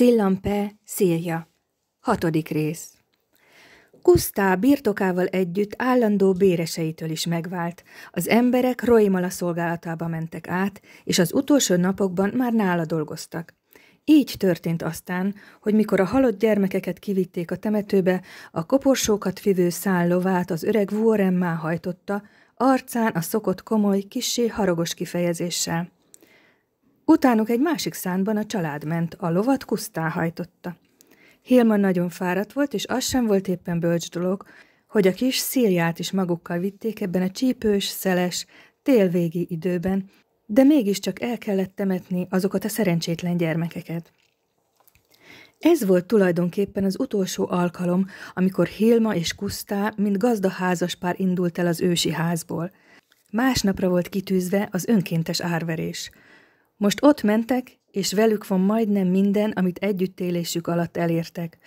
Szillampe, Szilja. Hatodik rész. Kusztá birtokával együtt állandó béreseitől is megvált. Az emberek Roimala szolgálatába mentek át, és az utolsó napokban már nála dolgoztak. Így történt aztán, hogy mikor a halott gyermekeket kivitték a temetőbe, a koporsókat fivő szállovát az öreg Warren máhajtotta, arcán a szokott komoly, kissé haragos kifejezéssel. Utánuk egy másik szánban a család ment, a lovat kusztá hajtotta. Hilma nagyon fáradt volt, és az sem volt éppen bölcs dolog, hogy a kis szíliát is magukkal vitték ebben a csípős, szeles, télvégi időben, de mégiscsak el kellett temetni azokat a szerencsétlen gyermekeket. Ez volt tulajdonképpen az utolsó alkalom, amikor Hilma és Kusztá, mint gazda házaspár indult el az ősi házból. Másnapra volt kitűzve az önkéntes árverés – most ott mentek, és velük van majdnem minden, amit együttélésük alatt elértek.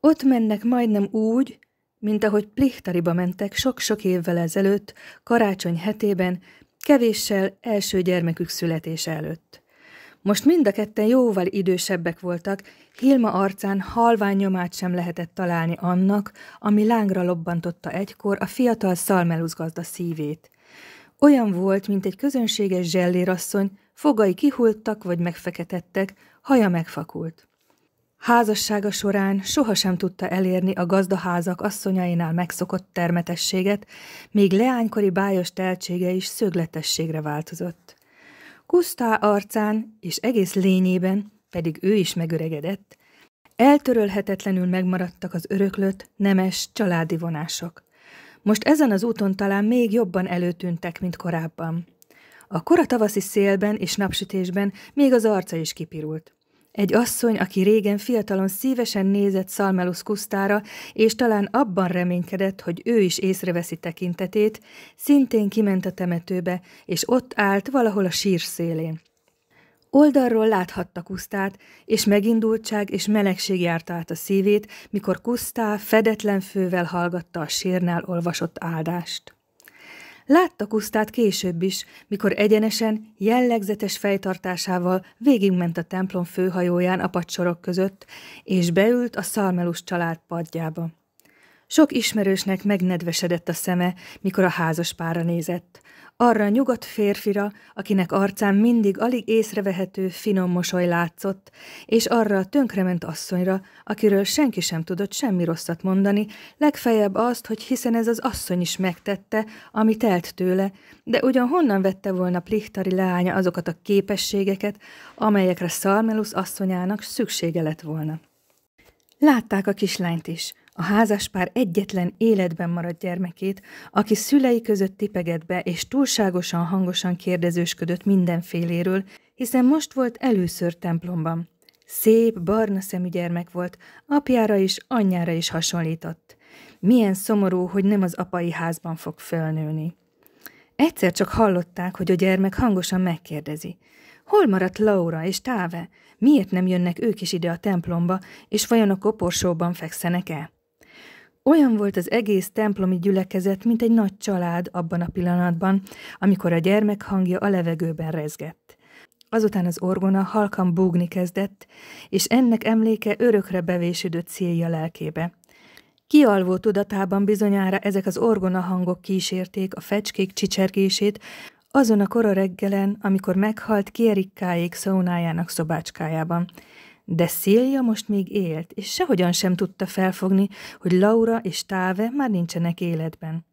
Ott mennek majdnem úgy, mint ahogy Plichtariba mentek sok-sok évvel ezelőtt, karácsony hetében, kevéssel első gyermekük születése előtt. Most mind a ketten jóval idősebbek voltak, Hilma arcán halvány nyomát sem lehetett találni annak, ami lángra lobbantotta egykor a fiatal szalmelusz szívét. Olyan volt, mint egy közönséges zsellérasszony, fogai kihultak vagy megfeketettek, haja megfakult. Házassága során sohasem tudta elérni a gazdaházak asszonyainál megszokott termetességet, még leánykori bájos teltsége is szögletességre változott. Kusztá arcán és egész lényében, pedig ő is megöregedett, eltörölhetetlenül megmaradtak az öröklött, nemes, családi vonások. Most ezen az úton talán még jobban előtűntek, mint korábban. A kora tavaszi szélben és napsütésben még az arca is kipirult. Egy asszony, aki régen fiatalon szívesen nézett Szalmelusz kusztára, és talán abban reménykedett, hogy ő is észreveszi tekintetét, szintén kiment a temetőbe, és ott állt valahol a sír szélén. Oldalról láthatta Kusztát, és megindultság és melegség járta át a szívét, mikor Kusztá fedetlen fővel hallgatta a sírnál olvasott áldást. Látta Kusztát később is, mikor egyenesen, jellegzetes fejtartásával végigment a templom főhajóján a padsorok között, és beült a szalmelus család padjába. Sok ismerősnek megnedvesedett a szeme, mikor a házas pára nézett arra a nyugodt férfira, akinek arcán mindig alig észrevehető finom mosoly látszott, és arra a tönkrement asszonyra, akiről senki sem tudott semmi rosszat mondani, legfeljebb azt, hogy hiszen ez az asszony is megtette, ami telt tőle, de ugyan honnan vette volna Plichtari leánya azokat a képességeket, amelyekre Szarmelusz asszonyának szüksége lett volna. Látták a kislányt is – a házaspár egyetlen életben maradt gyermekét, aki szülei között tipegett be és túlságosan hangosan kérdezősködött mindenféléről, hiszen most volt először templomban. Szép, barna szemű gyermek volt, apjára is, anyjára is hasonlított. Milyen szomorú, hogy nem az apai házban fog fölnőni. Egyszer csak hallották, hogy a gyermek hangosan megkérdezi. Hol maradt Laura és Táve? Miért nem jönnek ők is ide a templomba, és vajon a koporsóban fekszenek-e? Olyan volt az egész templomi gyülekezet, mint egy nagy család abban a pillanatban, amikor a gyermek hangja a levegőben rezgett. Azután az orgona halkan búgni kezdett, és ennek emléke örökre bevésődött célja lelkébe. Kialvó tudatában bizonyára ezek az orgona hangok kísérték a fecskék csicsergését, azon a kora reggelen, amikor meghalt Kierikkáék szaunájának szobácskájában. De Szélia most még élt, és sehogyan sem tudta felfogni, hogy Laura és Táve már nincsenek életben.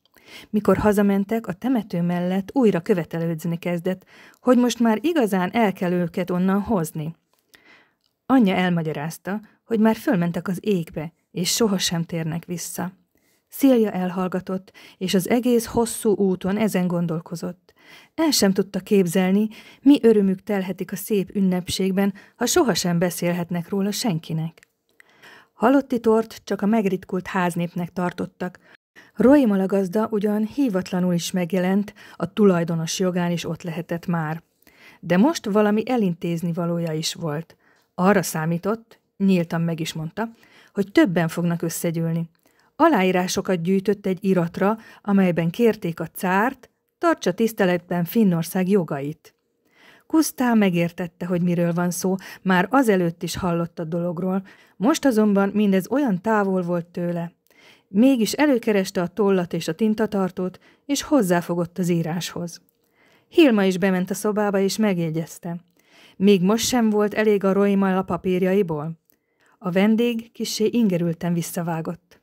Mikor hazamentek, a temető mellett újra követelődzni kezdett, hogy most már igazán el kell őket onnan hozni. Anyja elmagyarázta, hogy már fölmentek az égbe, és sohasem térnek vissza. Szilja elhallgatott, és az egész hosszú úton ezen gondolkozott. El sem tudta képzelni, mi örömük telhetik a szép ünnepségben, ha sohasem beszélhetnek róla senkinek. Halotti tort csak a megritkult háznépnek tartottak. Roy malagazda ugyan hívatlanul is megjelent, a tulajdonos jogán is ott lehetett már. De most valami elintézni valója is volt. Arra számított, nyíltan meg is mondta, hogy többen fognak összegyűlni. Aláírásokat gyűjtött egy iratra, amelyben kérték a cárt, tartsa tiszteletben Finnország jogait. Kusztá megértette, hogy miről van szó, már azelőtt is hallott a dologról, most azonban mindez olyan távol volt tőle. Mégis előkereste a tollat és a tintatartót, és hozzáfogott az íráshoz. Hilma is bement a szobába, és megjegyezte. Még most sem volt elég a a papírjaiból. A vendég kissé ingerülten visszavágott.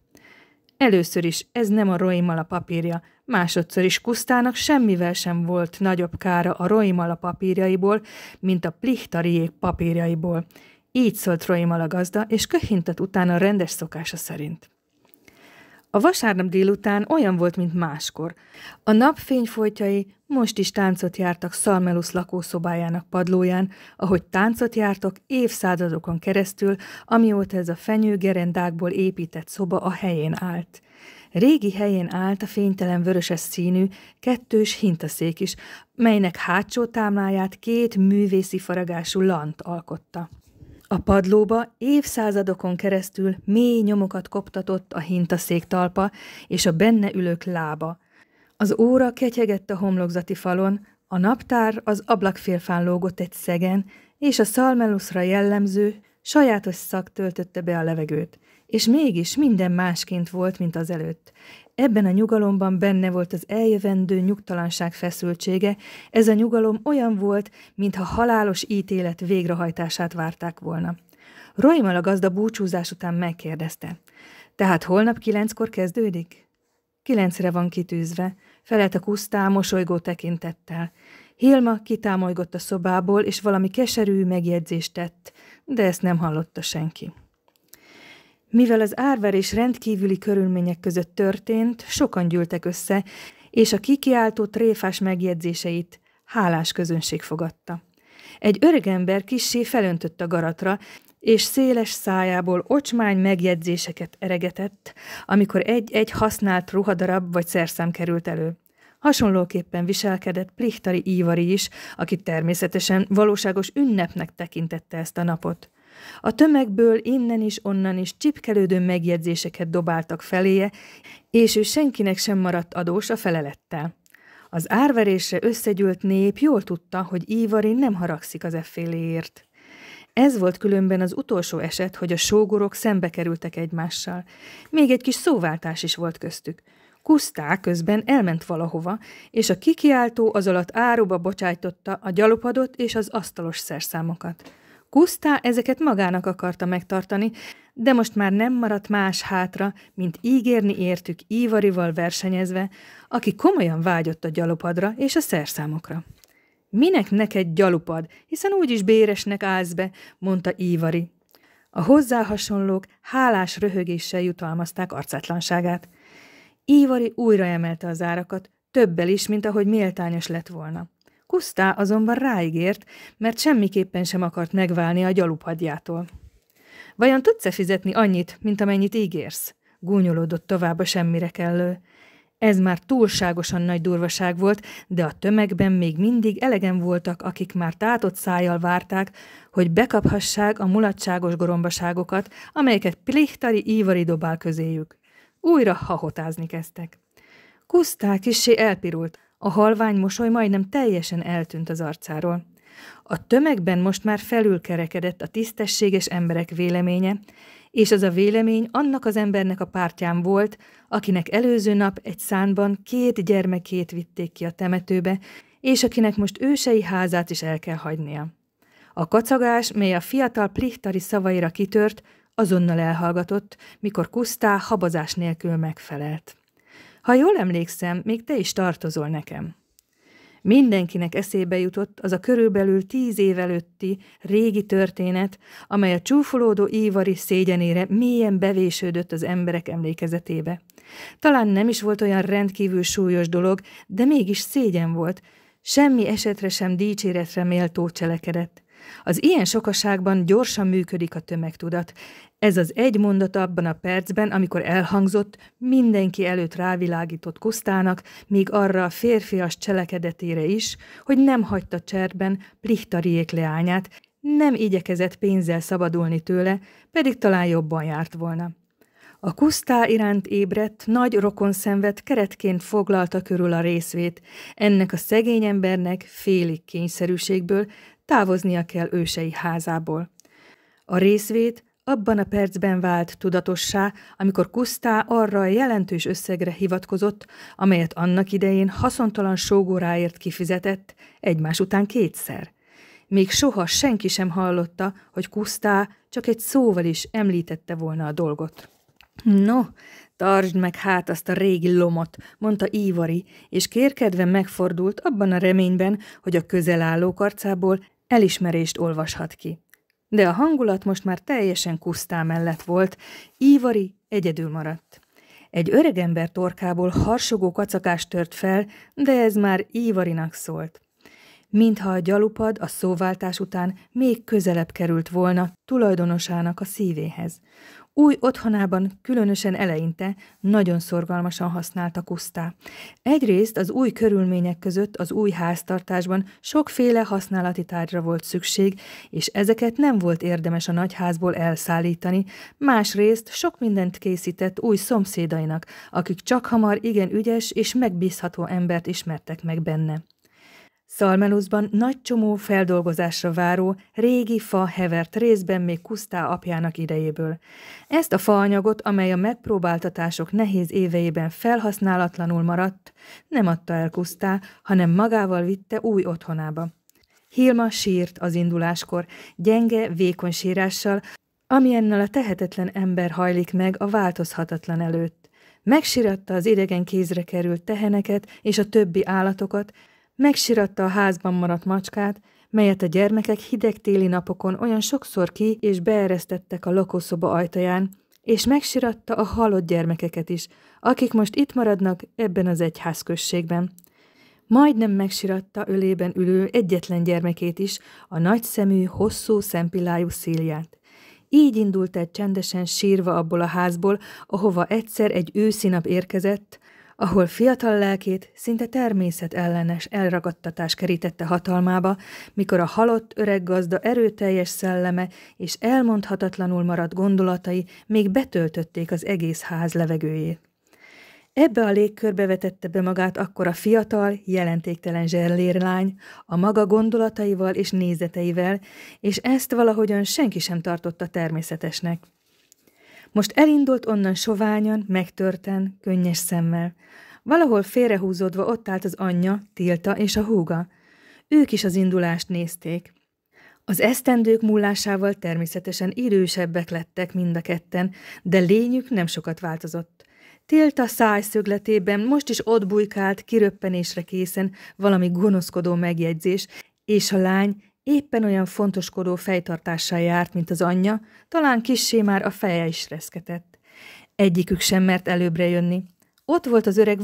Először is ez nem a roimala papírja, másodszor is Kusztának semmivel sem volt nagyobb kára a roimala papírjaiból, mint a plichtariék papírjaiból. Így szólt roimala gazda, és köhintett utána rendes szokása szerint. A vasárnap délután olyan volt, mint máskor. A nap fényfolytjai most is táncot jártak Szalmelusz lakószobájának padlóján, ahogy táncot jártak évszázadokon keresztül, amióta ez a fenyő gerendákból épített szoba a helyén állt. Régi helyén állt a fénytelen vöröses színű, kettős hintaszék is, melynek hátsó támláját két művészi faragású lant alkotta. A padlóba évszázadokon keresztül mély nyomokat koptatott a hintaszék talpa és a benne ülők lába. Az óra ketyegett a homlokzati falon, a naptár az ablakfélfán lógott egy szegen, és a szalmeluszra jellemző, sajátos szak töltötte be a levegőt – és mégis minden másként volt, mint az előtt. Ebben a nyugalomban benne volt az eljövendő nyugtalanság feszültsége, ez a nyugalom olyan volt, mintha halálos ítélet végrehajtását várták volna. Roimal a gazda búcsúzás után megkérdezte. Tehát holnap kilenckor kezdődik? Kilencre van kitűzve, felelt a kusztál mosolygó tekintettel. Hilma kitámolygott a szobából, és valami keserű megjegyzést tett, de ezt nem hallotta senki. Mivel az árverés rendkívüli körülmények között történt, sokan gyűltek össze, és a kikiáltó tréfás megjegyzéseit hálás közönség fogadta. Egy öregember kissé felöntött a garatra, és széles szájából ocsmány megjegyzéseket eregetett, amikor egy-egy használt ruhadarab vagy szerszám került elő. Hasonlóképpen viselkedett Plichtari Ívari is, aki természetesen valóságos ünnepnek tekintette ezt a napot. A tömegből innen is, onnan is csipkelődő megjegyzéseket dobáltak feléje, és ő senkinek sem maradt adós a felelettel. Az árverésre összegyűlt nép jól tudta, hogy Ivarin nem haragszik az efféléért. Ez volt különben az utolsó eset, hogy a sógorok szembe kerültek egymással. Még egy kis szóváltás is volt köztük. Kusztá közben elment valahova, és a kikiáltó az alatt áruba bocsájtotta a gyalopadot és az asztalos szerszámokat. Kusztá ezeket magának akarta megtartani, de most már nem maradt más hátra, mint ígérni értük Ívarival versenyezve, aki komolyan vágyott a gyalopadra és a szerszámokra. Minek neked gyalupad, hiszen úgyis béresnek állsz be, mondta Ívari. A hozzá hasonlók hálás röhögéssel jutalmazták arcátlanságát. Ívari újra emelte az árakat, többel is, mint ahogy méltányos lett volna. Kusztá azonban ráigért, mert semmiképpen sem akart megválni a gyalupadjától. Vajon tudsz-e fizetni annyit, mint amennyit ígérsz? Gúnyolódott tovább a semmire kellő. Ez már túlságosan nagy durvaság volt, de a tömegben még mindig elegen voltak, akik már tátott szájjal várták, hogy bekaphassák a mulatságos gorombaságokat, amelyeket plichtari ívari dobál közéjük. Újra hahotázni kezdtek. Kusztá kissé elpirult, a halvány mosoly majdnem teljesen eltűnt az arcáról. A tömegben most már felülkerekedett a tisztességes emberek véleménye, és az a vélemény annak az embernek a pártján volt, akinek előző nap egy szánban két gyermekét vitték ki a temetőbe, és akinek most ősei házát is el kell hagynia. A kacagás, mely a fiatal plichtari szavaira kitört, azonnal elhallgatott, mikor Kusztá habozás nélkül megfelelt. Ha jól emlékszem, még te is tartozol nekem. Mindenkinek eszébe jutott az a körülbelül tíz év előtti régi történet, amely a csúfolódó ívari szégyenére mélyen bevésődött az emberek emlékezetébe. Talán nem is volt olyan rendkívül súlyos dolog, de mégis szégyen volt, semmi esetre sem dicséretre méltó cselekedett. Az ilyen sokaságban gyorsan működik a tömegtudat, ez az egy mondat abban a percben, amikor elhangzott, mindenki előtt rávilágított Kusztának, még arra a férfias cselekedetére is, hogy nem hagyta cserben Plichtariék leányát, nem igyekezett pénzzel szabadulni tőle, pedig talán jobban járt volna. A kusztá iránt ébredt, nagy szenved keretként foglalta körül a részvét. Ennek a szegény embernek félig kényszerűségből távoznia kell ősei házából. A részvét abban a percben vált tudatossá, amikor Kusztá arra a jelentős összegre hivatkozott, amelyet annak idején haszontalan sógóráért kifizetett egymás után kétszer. Még soha senki sem hallotta, hogy Kusztá csak egy szóval is említette volna a dolgot. No, tartsd meg hát azt a régi lomot, mondta Ívari, és kérkedve megfordult abban a reményben, hogy a közelállók arcából elismerést olvashat ki de a hangulat most már teljesen kusztá mellett volt, Ívari egyedül maradt. Egy öregember torkából harsogó kacakás tört fel, de ez már Ívarinak szólt. Mintha a gyalupad a szóváltás után még közelebb került volna tulajdonosának a szívéhez. Új otthonában különösen eleinte nagyon szorgalmasan használta kusztá. Egyrészt az új körülmények között az új háztartásban sokféle használati tárgyra volt szükség, és ezeket nem volt érdemes a nagyházból elszállítani, másrészt sok mindent készített új szomszédainak, akik csak hamar igen ügyes és megbízható embert ismertek meg benne. Szalmeluszban nagy csomó feldolgozásra váró, régi fa hevert részben még Kusztá apjának idejéből. Ezt a faanyagot, amely a megpróbáltatások nehéz éveiben felhasználatlanul maradt, nem adta el Kusztá, hanem magával vitte új otthonába. Hilma sírt az induláskor, gyenge, vékony sírással, amilyennel a tehetetlen ember hajlik meg a változhatatlan előtt. Megsiratta az idegen kézre került teheneket és a többi állatokat, Megsiratta a házban maradt macskát, melyet a gyermekek hideg téli napokon olyan sokszor ki és beeresztettek a lakószoba ajtaján, és megsiratta a halott gyermekeket is, akik most itt maradnak ebben az egyházközségben. Majdnem megsiratta ölében ülő egyetlen gyermekét is, a nagyszemű, hosszú szempillájú szíliát. Így indult el csendesen sírva abból a házból, ahova egyszer egy őszi nap érkezett, ahol fiatal lelkét szinte természetellenes elragadtatás kerítette hatalmába, mikor a halott öreg gazda erőteljes szelleme és elmondhatatlanul maradt gondolatai még betöltötték az egész ház levegőjét. Ebbe a légkörbe vetette be magát akkor a fiatal, jelentéktelen zserlérlány, a maga gondolataival és nézeteivel, és ezt valahogyan senki sem tartotta természetesnek. Most elindult onnan soványan, megtörten, könnyes szemmel. Valahol félrehúzódva ott állt az anyja, Tilta és a húga. Ők is az indulást nézték. Az esztendők múlásával természetesen idősebbek lettek mind a ketten, de lényük nem sokat változott. Tilta szájszögletében most is ott bujkált, kiröppenésre készen valami gonoszkodó megjegyzés, és a lány éppen olyan fontoskodó fejtartással járt, mint az anyja, talán kissé már a feje is reszketett. Egyikük sem mert előbbre jönni. Ott volt az öreg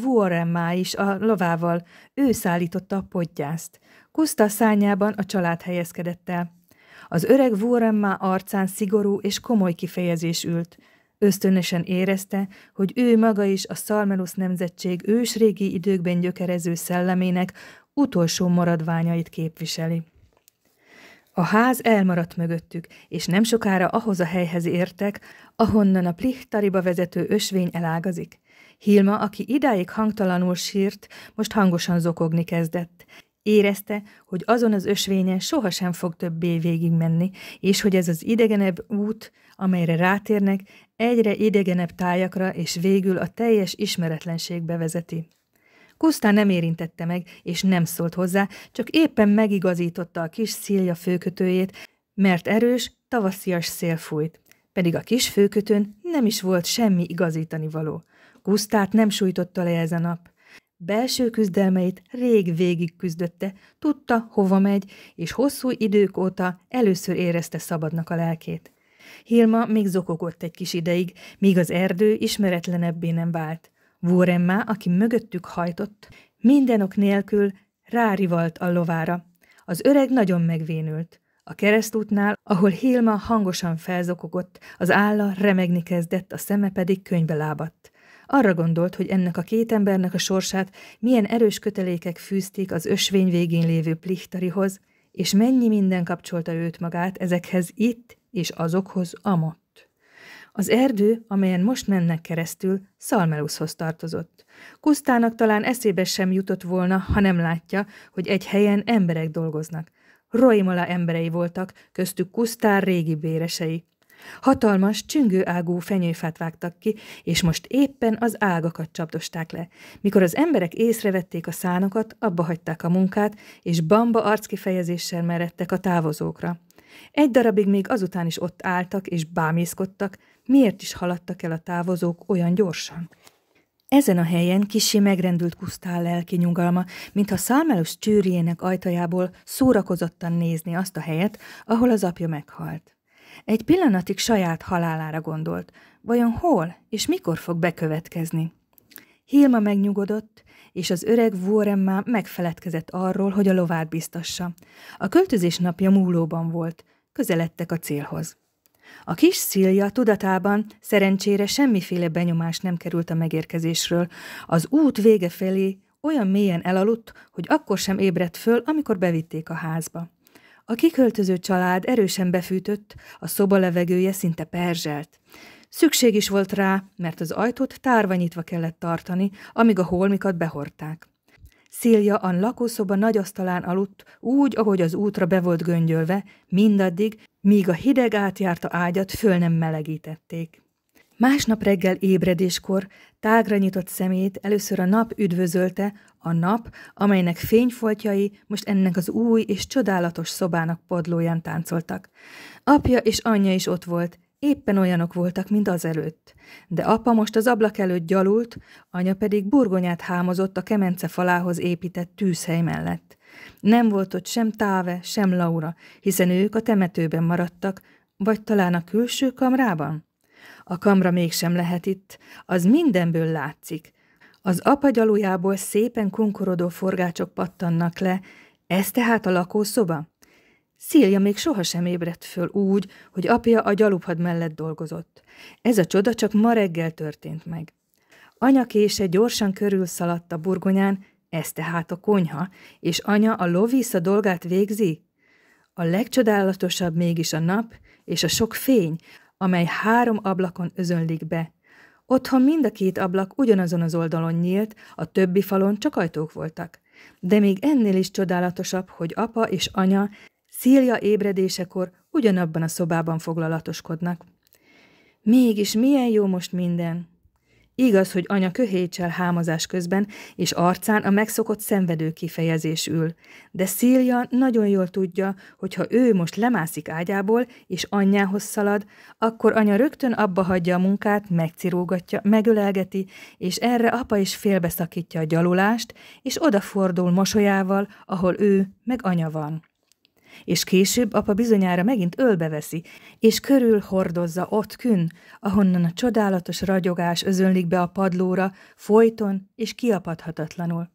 má is a lovával, ő szállította a podgyászt. Kuszta szányában a család helyezkedett el. Az öreg má arcán szigorú és komoly kifejezés ült. Ösztönösen érezte, hogy ő maga is a Szalmelusz nemzetség ősrégi időkben gyökerező szellemének utolsó maradványait képviseli. A ház elmaradt mögöttük, és nem sokára ahhoz a helyhez értek, ahonnan a Plichtariba vezető ösvény elágazik. Hilma, aki idáig hangtalanul sírt, most hangosan zokogni kezdett. Érezte, hogy azon az ösvényen sohasem fog többé végigmenni, és hogy ez az idegenebb út, amelyre rátérnek, egyre idegenebb tájakra és végül a teljes ismeretlenségbe vezeti. Kusztán nem érintette meg, és nem szólt hozzá, csak éppen megigazította a kis szilja főkötőjét, mert erős, tavaszias szél fújt. Pedig a kis főkötőn nem is volt semmi igazítani való. Kusztát nem sújtotta le ez a nap. Belső küzdelmeit rég végig küzdötte, tudta, hova megy, és hosszú idők óta először érezte szabadnak a lelkét. Hilma még zokogott egy kis ideig, míg az erdő ismeretlenebbé nem vált. Vóremmá, aki mögöttük hajtott, mindenok nélkül rárivalt a lovára. Az öreg nagyon megvénült. A keresztútnál, ahol Hilma hangosan felzokogott, az álla remegni kezdett, a szeme pedig könybe lábadt. Arra gondolt, hogy ennek a két embernek a sorsát milyen erős kötelékek fűzték az ösvény végén lévő plichtarihoz, és mennyi minden kapcsolta őt magát ezekhez itt és azokhoz amott. Az erdő, amelyen most mennek keresztül, Szalmeluszhoz tartozott. Kusztának talán eszébe sem jutott volna, ha nem látja, hogy egy helyen emberek dolgoznak. Roimola emberei voltak, köztük Kusztár régi béresei. Hatalmas, csüngőágú fenyőfát vágtak ki, és most éppen az ágakat csapdosták le. Mikor az emberek észrevették a szánokat, abba hagyták a munkát, és bamba arckifejezéssel meredtek a távozókra. Egy darabig még azután is ott álltak és bámészkodtak, miért is haladtak el a távozók olyan gyorsan. Ezen a helyen kisé megrendült Kusztál lelki nyugalma, mintha Szalmelus csűrjének ajtajából szórakozottan nézni azt a helyet, ahol az apja meghalt. Egy pillanatig saját halálára gondolt, vajon hol és mikor fog bekövetkezni. Hilma megnyugodott, és az öreg vóremmá már megfeledkezett arról, hogy a lovát biztassa. A költözés napja múlóban volt, közeledtek a célhoz. A kis Szilja tudatában szerencsére semmiféle benyomás nem került a megérkezésről. Az út vége felé olyan mélyen elaludt, hogy akkor sem ébredt föl, amikor bevitték a házba. A kiköltöző család erősen befűtött, a szoba levegője szinte perzselt. Szükség is volt rá, mert az ajtót tárva nyitva kellett tartani, amíg a holmikat behordták. Szilja a lakószoba nagy asztalán aludt, úgy, ahogy az útra be volt göngyölve, mindaddig, míg a hideg átjárta ágyat föl nem melegítették. Másnap reggel ébredéskor tágra nyitott szemét először a nap üdvözölte, a nap, amelynek fényfoltjai most ennek az új és csodálatos szobának padlóján táncoltak. Apja és anyja is ott volt, Éppen olyanok voltak, mint az előtt. de apa most az ablak előtt gyalult, anya pedig burgonyát hámozott a kemence falához épített tűzhely mellett. Nem volt ott sem Táve, sem Laura, hiszen ők a temetőben maradtak, vagy talán a külső kamrában? A kamra mégsem lehet itt, az mindenből látszik. Az apa gyalujából szépen kunkorodó forgácsok pattannak le, ez tehát a lakószoba? Szilja még sohasem ébredt föl úgy, hogy apja a gyalupad mellett dolgozott. Ez a csoda csak ma reggel történt meg. Anya kése gyorsan szaladt a burgonyán, ez tehát a konyha, és anya a lovisza dolgát végzi? A legcsodálatosabb mégis a nap és a sok fény, amely három ablakon özönlik be. Otthon mind a két ablak ugyanazon az oldalon nyílt, a többi falon csak ajtók voltak. De még ennél is csodálatosabb, hogy apa és anya Szilja ébredésekor ugyanabban a szobában foglalatoskodnak. Mégis milyen jó most minden! Igaz, hogy anya köhétsel hámozás közben, és arcán a megszokott szenvedő kifejezés ül, de Szilja nagyon jól tudja, hogy ha ő most lemászik ágyából, és anyjához szalad, akkor anya rögtön abba hagyja a munkát, megcirógatja, megölelgeti, és erre apa is félbeszakítja a gyalulást, és odafordul mosolyával, ahol ő meg anya van és később apa bizonyára megint ölbeveszi, és körül hordozza ott kün, ahonnan a csodálatos ragyogás özönlik be a padlóra, folyton és kiapadhatatlanul.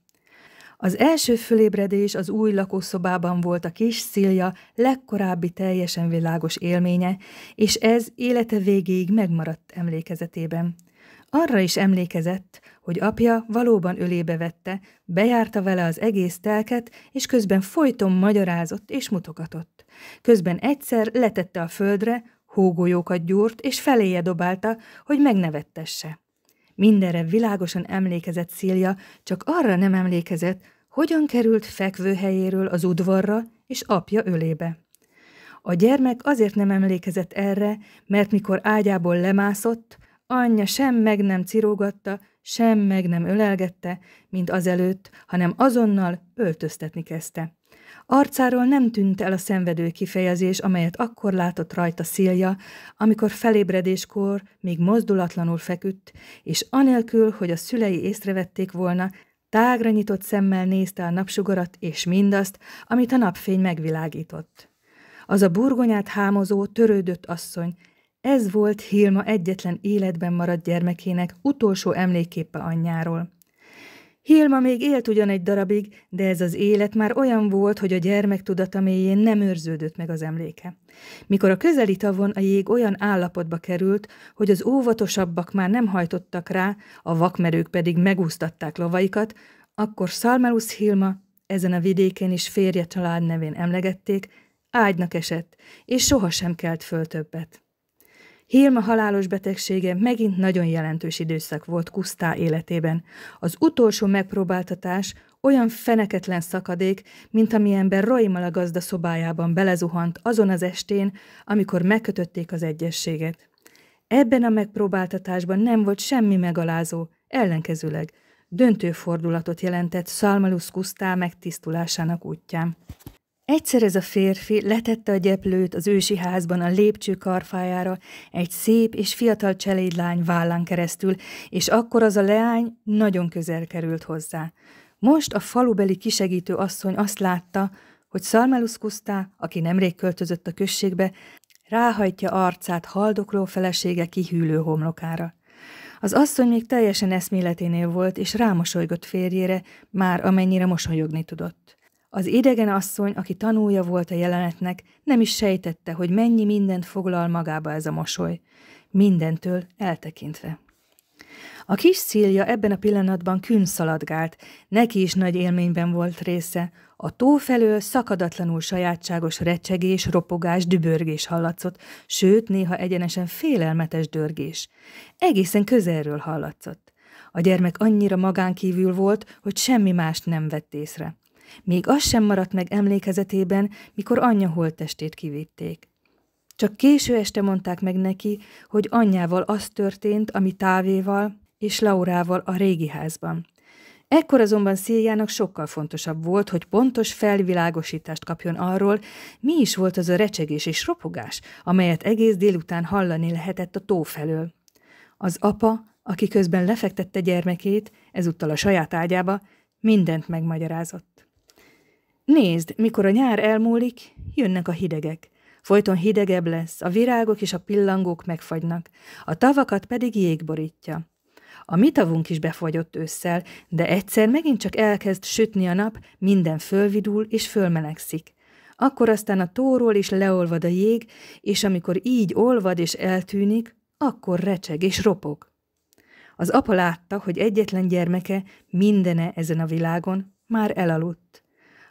Az első fölébredés az új lakószobában volt a kis Szilja legkorábbi teljesen világos élménye, és ez élete végéig megmaradt emlékezetében. Arra is emlékezett, hogy apja valóban ölébe vette, bejárta vele az egész telket, és közben folyton magyarázott és mutogatott. Közben egyszer letette a földre, hógolyókat gyúrt, és feléje dobálta, hogy megnevettesse. Mindenre világosan emlékezett Szilja, csak arra nem emlékezett, hogyan került fekvőhelyéről az udvarra és apja ölébe. A gyermek azért nem emlékezett erre, mert mikor ágyából lemászott, Anyja sem meg nem cirógatta, sem meg nem ölelgette, mint azelőtt, hanem azonnal öltöztetni kezdte. Arcáról nem tűnt el a szenvedő kifejezés, amelyet akkor látott rajta Szilja, amikor felébredéskor még mozdulatlanul feküdt, és anélkül, hogy a szülei észrevették volna, tágra nyitott szemmel nézte a napsugarat és mindazt, amit a napfény megvilágított. Az a burgonyát hámozó, törődött asszony ez volt Hilma egyetlen életben maradt gyermekének utolsó emléképe anyjáról. Hilma még élt ugyan egy darabig, de ez az élet már olyan volt, hogy a gyermek tudata mélyén nem őrződött meg az emléke. Mikor a közeli tavon a jég olyan állapotba került, hogy az óvatosabbak már nem hajtottak rá, a vakmerők pedig megúsztatták lovaikat, akkor Szalmelusz Hilma ezen a vidéken is férje család nevén emlegették, ágynak esett, és sohasem kelt föl többet. Hilma halálos betegsége megint nagyon jelentős időszak volt Kusztá életében. Az utolsó megpróbáltatás olyan feneketlen szakadék, mint amilyenben Roimal gazda szobájában belezuhant azon az estén, amikor megkötötték az egyességet. Ebben a megpróbáltatásban nem volt semmi megalázó, ellenkezőleg döntő fordulatot jelentett Szalmalusz Kusztá megtisztulásának útján. Egyszer ez a férfi letette a gyeplőt az ősi házban a lépcső karfájára egy szép és fiatal cselédlány vállán keresztül, és akkor az a leány nagyon közel került hozzá. Most a falubeli kisegítő asszony azt látta, hogy Szalmelusz Kusztá, aki nemrég költözött a községbe, ráhajtja arcát haldokló felesége kihűlő homlokára. Az asszony még teljesen eszméleténél volt, és rámosolygott férjére, már amennyire mosolyogni tudott. Az idegen asszony, aki tanulja volt a jelenetnek, nem is sejtette, hogy mennyi mindent foglal magába ez a mosoly. Mindentől eltekintve. A kis Szilja ebben a pillanatban kűn szaladgált, neki is nagy élményben volt része. A tó felől szakadatlanul sajátságos recsegés, ropogás, dübörgés hallatszott, sőt, néha egyenesen félelmetes dörgés. Egészen közelről hallatszott. A gyermek annyira magánkívül volt, hogy semmi mást nem vett észre. Még az sem maradt meg emlékezetében, mikor anyja holttestét kivitték. Csak késő este mondták meg neki, hogy anyjával az történt, ami távéval és Laurával a régi házban. Ekkor azonban Szíjának sokkal fontosabb volt, hogy pontos felvilágosítást kapjon arról, mi is volt az a recsegés és ropogás, amelyet egész délután hallani lehetett a tó felől. Az apa, aki közben lefektette gyermekét, ezúttal a saját ágyába, mindent megmagyarázott. Nézd, mikor a nyár elmúlik, jönnek a hidegek. Folyton hidegebb lesz, a virágok és a pillangók megfagynak, a tavakat pedig jég borítja. A mi tavunk is befagyott ősszel, de egyszer megint csak elkezd sütni a nap, minden fölvidul és fölmelegszik. Akkor aztán a tóról is leolvad a jég, és amikor így olvad és eltűnik, akkor recseg és ropog. Az apa látta, hogy egyetlen gyermeke, mindene ezen a világon, már elaludt.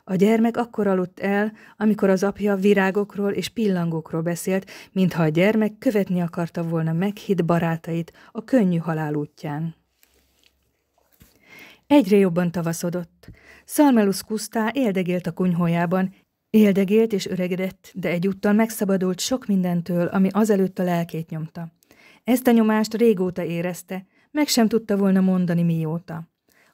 A gyermek akkor aludt el, amikor az apja virágokról és pillangókról beszélt, mintha a gyermek követni akarta volna meghitt barátait a könnyű halál útján. Egyre jobban tavaszodott. Szalmelusz Kusztá éldegélt a kunyhójában, éldegélt és öregedett, de egyúttal megszabadult sok mindentől, ami azelőtt a lelkét nyomta. Ezt a nyomást régóta érezte, meg sem tudta volna mondani mióta.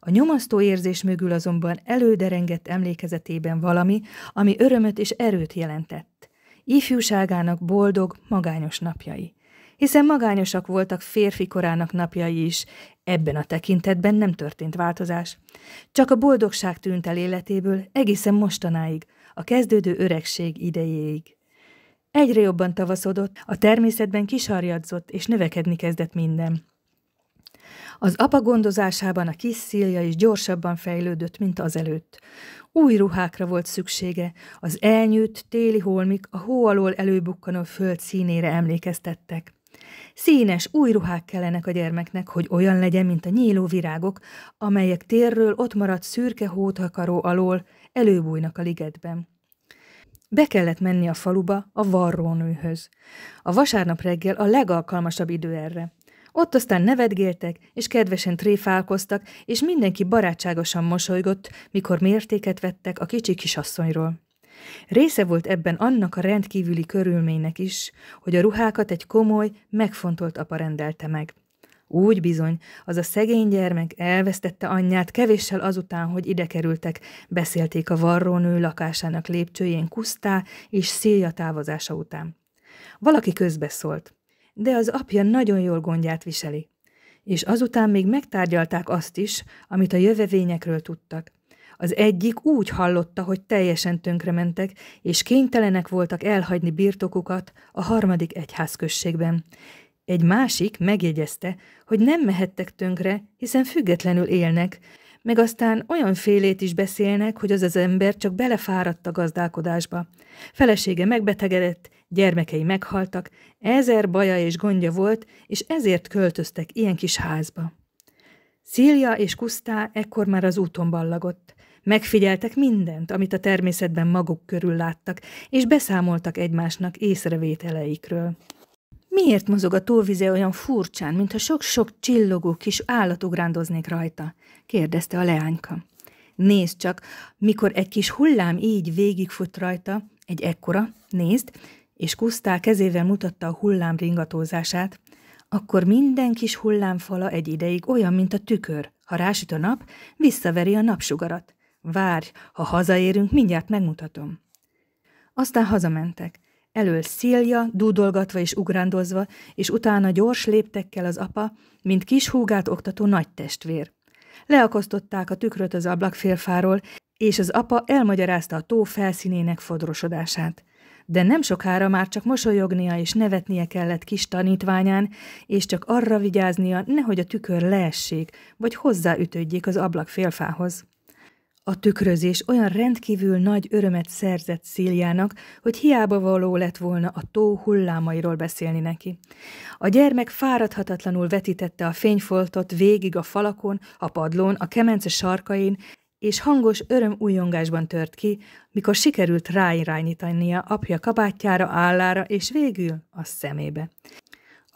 A nyomasztó érzés mögül azonban előderengett emlékezetében valami, ami örömöt és erőt jelentett. Ifjúságának boldog, magányos napjai. Hiszen magányosak voltak férfi korának napjai is, ebben a tekintetben nem történt változás. Csak a boldogság tűnt el életéből egészen mostanáig, a kezdődő öregség idejéig. Egyre jobban tavaszodott, a természetben kisarjadzott és növekedni kezdett minden. Az apa gondozásában a kis Szilja is gyorsabban fejlődött, mint az előtt. Új ruhákra volt szüksége, az elnyűt téli holmik a hó alól előbukkanó föld színére emlékeztettek. Színes, új ruhák kellenek a gyermeknek, hogy olyan legyen, mint a nyíló virágok, amelyek térről ott maradt szürke hótakaró alól előbújnak a ligetben. Be kellett menni a faluba, a varrónőhöz. A vasárnap reggel a legalkalmasabb idő erre. Ott aztán nevetgéltek, és kedvesen tréfálkoztak, és mindenki barátságosan mosolygott, mikor mértéket vettek a kicsi kisasszonyról. Része volt ebben annak a rendkívüli körülménynek is, hogy a ruhákat egy komoly, megfontolt apa rendelte meg. Úgy bizony, az a szegény gyermek elvesztette anyját kevéssel azután, hogy ide kerültek, beszélték a varrónő lakásának lépcsőjén kusztá és szélja távozása után. Valaki közbeszólt de az apja nagyon jól gondját viseli. És azután még megtárgyalták azt is, amit a jövevényekről tudtak. Az egyik úgy hallotta, hogy teljesen tönkrementek, és kénytelenek voltak elhagyni birtokukat a harmadik egyházközségben. Egy másik megjegyezte, hogy nem mehettek tönkre, hiszen függetlenül élnek, meg aztán olyan félét is beszélnek, hogy az az ember csak belefáradt a gazdálkodásba. Felesége megbetegedett, gyermekei meghaltak, ezer baja és gondja volt, és ezért költöztek ilyen kis házba. Szilja és Kusztá ekkor már az úton ballagott. Megfigyeltek mindent, amit a természetben maguk körül láttak, és beszámoltak egymásnak észrevételeikről. Miért mozog a tóvize olyan furcsán, mintha sok-sok csillogó kis állat ugrándoznék rajta? kérdezte a leányka. Nézd csak, mikor egy kis hullám így végigfut rajta, egy ekkora, nézd, és Kusztá kezével mutatta a hullám ringatózását, akkor minden kis hullámfala egy ideig olyan, mint a tükör. Ha rásüt a nap, visszaveri a napsugarat. Várj, ha hazaérünk, mindjárt megmutatom. Aztán hazamentek. Elől Szilja, dúdolgatva és ugrándozva, és utána gyors léptekkel az apa, mint kis húgát oktató nagy testvér. Leakasztották a tükröt az ablakfélfáról, és az apa elmagyarázta a tó felszínének fodrosodását. De nem sokára már csak mosolyognia és nevetnie kellett kis tanítványán, és csak arra vigyáznia, nehogy a tükör leessék, vagy hozzáütődjék az ablakfélfához. A tükrözés olyan rendkívül nagy örömet szerzett Szíliának, hogy hiába való lett volna a tó hullámairól beszélni neki. A gyermek fáradhatatlanul vetítette a fényfoltot végig a falakon, a padlón, a kemence sarkain, és hangos újongásban tört ki, mikor sikerült ráirányítania apja kabátjára, állára és végül a szemébe.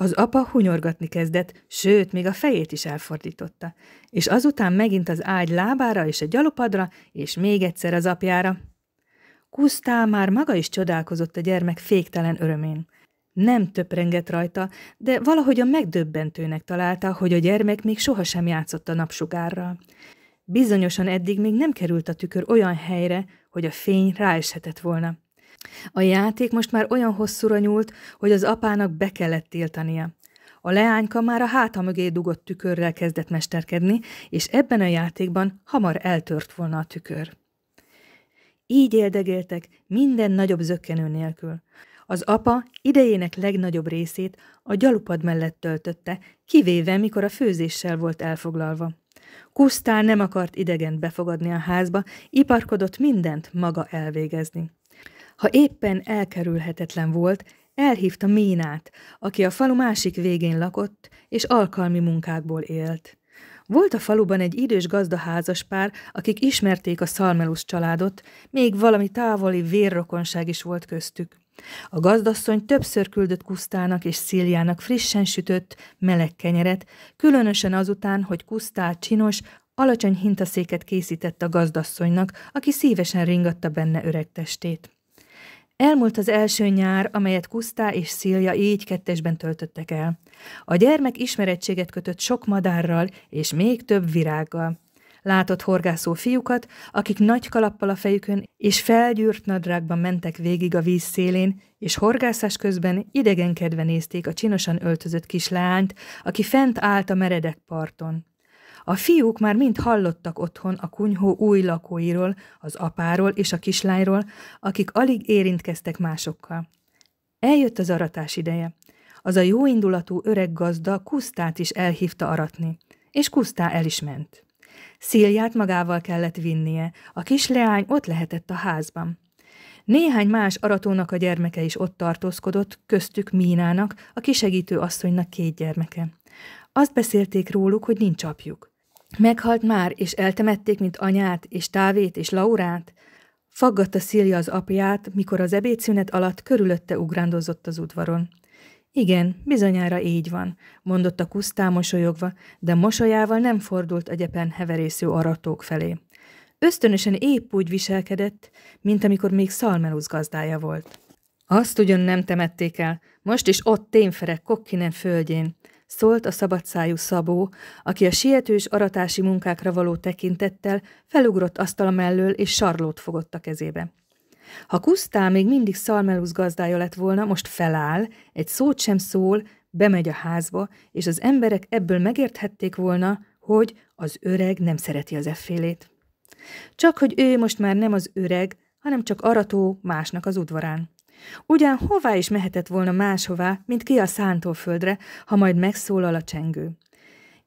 Az apa hunyorgatni kezdett, sőt, még a fejét is elfordította, és azután megint az ágy lábára és a gyalopadra, és még egyszer az apjára. Kusztá már maga is csodálkozott a gyermek féktelen örömén. Nem töprengett rajta, de valahogy a megdöbbentőnek találta, hogy a gyermek még sohasem játszott a napsugárral. Bizonyosan eddig még nem került a tükör olyan helyre, hogy a fény ráeshetett volna. A játék most már olyan hosszúra nyúlt, hogy az apának be kellett tiltania. A leányka már a háta mögé dugott tükörrel kezdett mesterkedni, és ebben a játékban hamar eltört volna a tükör. Így éldegéltek, minden nagyobb zökkenő nélkül. Az apa idejének legnagyobb részét a gyalupad mellett töltötte, kivéve, mikor a főzéssel volt elfoglalva. Kusztál nem akart idegent befogadni a házba, iparkodott mindent maga elvégezni. Ha éppen elkerülhetetlen volt, elhívta Mínát, aki a falu másik végén lakott és alkalmi munkákból élt. Volt a faluban egy idős gazdaházas pár, akik ismerték a Szalmelusz családot, még valami távoli vérrokonság is volt köztük. A gazdasszony többször küldött Kusztának és Szíliának frissen sütött, meleg kenyeret, különösen azután, hogy Kusztá csinos, alacsony hintaszéket készített a gazdasszonynak, aki szívesen ringatta benne öreg testét. Elmúlt az első nyár, amelyet Kusztá és Szilja így kettesben töltöttek el. A gyermek ismerettséget kötött sok madárral és még több virággal. Látott horgászó fiúkat, akik nagy kalappal a fejükön és felgyűrt nadrágban mentek végig a víz szélén, és horgászás közben idegenkedve nézték a csinosan öltözött kis leányt, aki fent állt a meredek parton. A fiúk már mind hallottak otthon a kunyhó új lakóiról, az apáról és a kislányról, akik alig érintkeztek másokkal. Eljött az aratás ideje. Az a jóindulatú öreg gazda Kusztát is elhívta aratni, és Kusztá el is ment. Szilját magával kellett vinnie, a kisleány ott lehetett a házban. Néhány más aratónak a gyermeke is ott tartózkodott, köztük Mínának, a kisegítő asszonynak két gyermeke. Azt beszélték róluk, hogy nincs apjuk. Meghalt már, és eltemették, mint anyát, és távét, és Laurát. Faggatta Szilja az apját, mikor az ebédszünet alatt körülötte ugrándozott az udvaron. Igen, bizonyára így van, mondotta Kusztá mosolyogva, de mosolyával nem fordult a gyepen heverésző aratók felé. Ösztönösen épp úgy viselkedett, mint amikor még Szalmelusz gazdája volt. Azt ugyan nem temették el, most is ott témferek Kokkinen földjén, szólt a szabadszájú Szabó, aki a sietős aratási munkákra való tekintettel felugrott asztal mellől és sarlót fogott a kezébe. Ha Kusztá még mindig Szalmelusz gazdája lett volna, most feláll, egy szót sem szól, bemegy a házba, és az emberek ebből megérthették volna, hogy az öreg nem szereti az effélét. Csak hogy ő most már nem az öreg, hanem csak arató másnak az udvarán. Ugyan hová is mehetett volna máshová, mint ki a szántóföldre, ha majd megszólal a csengő.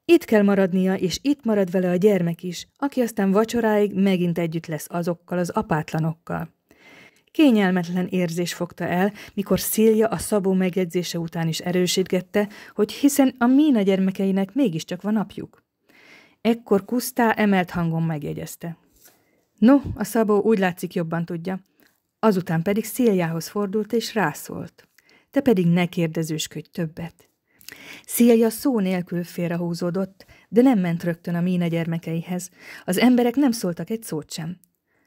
Itt kell maradnia, és itt marad vele a gyermek is, aki aztán vacsoráig megint együtt lesz azokkal az apátlanokkal. Kényelmetlen érzés fogta el, mikor Szilja a szabó megjegyzése után is erősítgette, hogy hiszen a Mína gyermekeinek mégiscsak van apjuk. Ekkor Kusztá emelt hangon megjegyezte. No, a szabó úgy látszik jobban tudja. Azután pedig Széljához fordult és rászólt. Te pedig ne kérdezősködj többet. Szélja szó nélkül félrehúzódott, de nem ment rögtön a Mína gyermekeihez. Az emberek nem szóltak egy szót sem.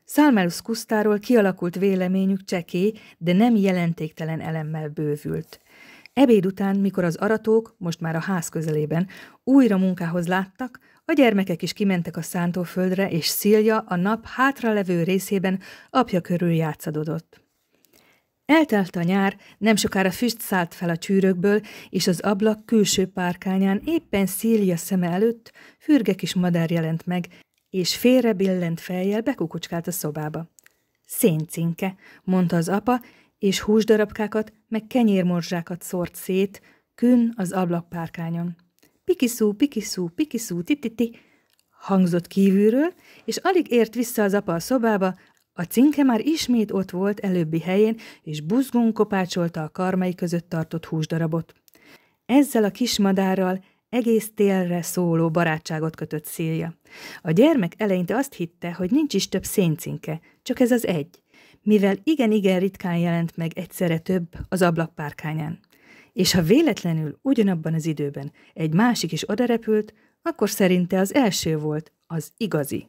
Szálmelusz Kusztáról kialakult véleményük cseké, de nem jelentéktelen elemmel bővült. Ebéd után, mikor az aratók, most már a ház közelében, újra munkához láttak, a gyermekek is kimentek a szántóföldre, és Szilja a nap hátralevő részében apja körül játszadodott. Eltelt a nyár, nem sokára füst szállt fel a csűrökből, és az ablak külső párkányán éppen Szilja szeme előtt fürge kis madár jelent meg, és félre billent fejjel bekukucskált a szobába. Széncinke, mondta az apa, és húsdarabkákat, meg kenyérmorzsákat szórt szét, kün az ablak párkányon pikiszú, pikiszú, pikiszú, tititi, hangzott kívülről, és alig ért vissza az apa a szobába, a cinke már ismét ott volt előbbi helyén, és buzgón kopácsolta a karmai között tartott húsdarabot. Ezzel a kis madárral egész télre szóló barátságot kötött Szilja. A gyermek eleinte azt hitte, hogy nincs is több széncinke, csak ez az egy, mivel igen-igen ritkán jelent meg egyszerre több az ablakpárkányán és ha véletlenül ugyanabban az időben egy másik is odarepült, akkor szerinte az első volt az igazi.